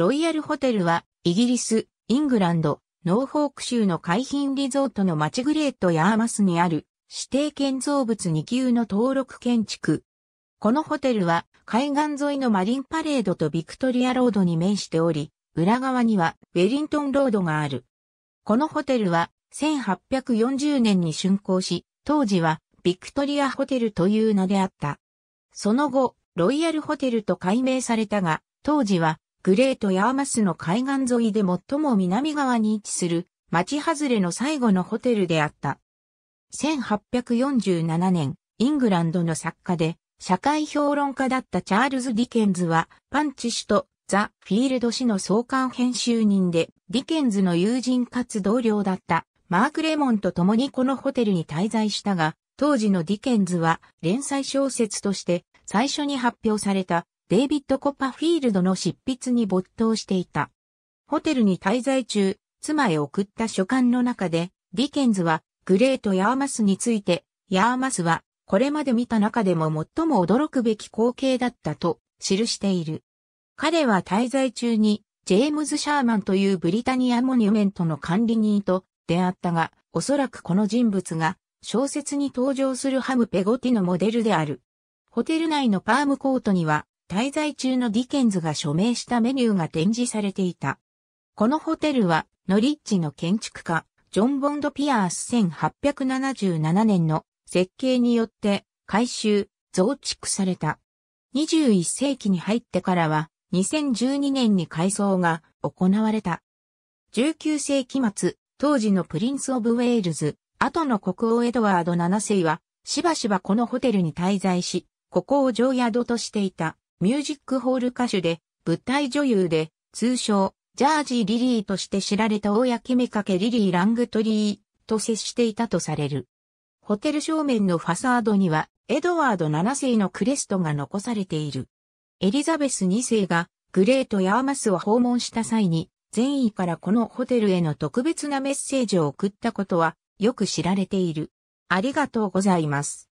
ロイヤルホテルは、イギリス、イングランド、ノーフォーク州の海浜リゾートのマチグレートヤーマスにある指定建造物2級の登録建築。このホテルは海岸沿いのマリンパレードとビクトリアロードに面しており、裏側にはウェリントンロードがある。このホテルは1840年に竣工し、当時はビクトリアホテルという名であった。その後、ロイヤルホテルと改名されたが、当時はグレートヤーマスの海岸沿いで最も南側に位置する町外れの最後のホテルであった。1847年、イングランドの作家で社会評論家だったチャールズ・ディケンズはパンチ氏とザ・フィールド氏の創刊編集人でディケンズの友人かつ同僚だったマーク・レモンと共にこのホテルに滞在したが当時のディケンズは連載小説として最初に発表されたデイビッド・コパフィールドの執筆に没頭していた。ホテルに滞在中、妻へ送った書簡の中で、ディケンズはグレート・ヤーマスについて、ヤーマスはこれまで見た中でも最も驚くべき光景だったと記している。彼は滞在中にジェームズ・シャーマンというブリタニア・モニュメントの管理人と出会ったが、おそらくこの人物が小説に登場するハム・ペゴティのモデルである。ホテル内のパームコートには滞在中のディケンズが署名したメニューが展示されていた。このホテルは、ノリッジの建築家、ジョン・ボンド・ピアース1877年の設計によって改修、増築された。21世紀に入ってからは、2012年に改装が行われた。19世紀末、当時のプリンス・オブ・ウェールズ、後の国王エドワード7世は、しばしばこのホテルに滞在し、ここを常宿としていた。ミュージックホール歌手で、舞台女優で、通称、ジャージー・リリーとして知られた大焼めかけリリー・ラングトリーと接していたとされる。ホテル正面のファサードには、エドワード7世のクレストが残されている。エリザベス2世が、グレート・ヤーマスを訪問した際に、善意からこのホテルへの特別なメッセージを送ったことは、よく知られている。ありがとうございます。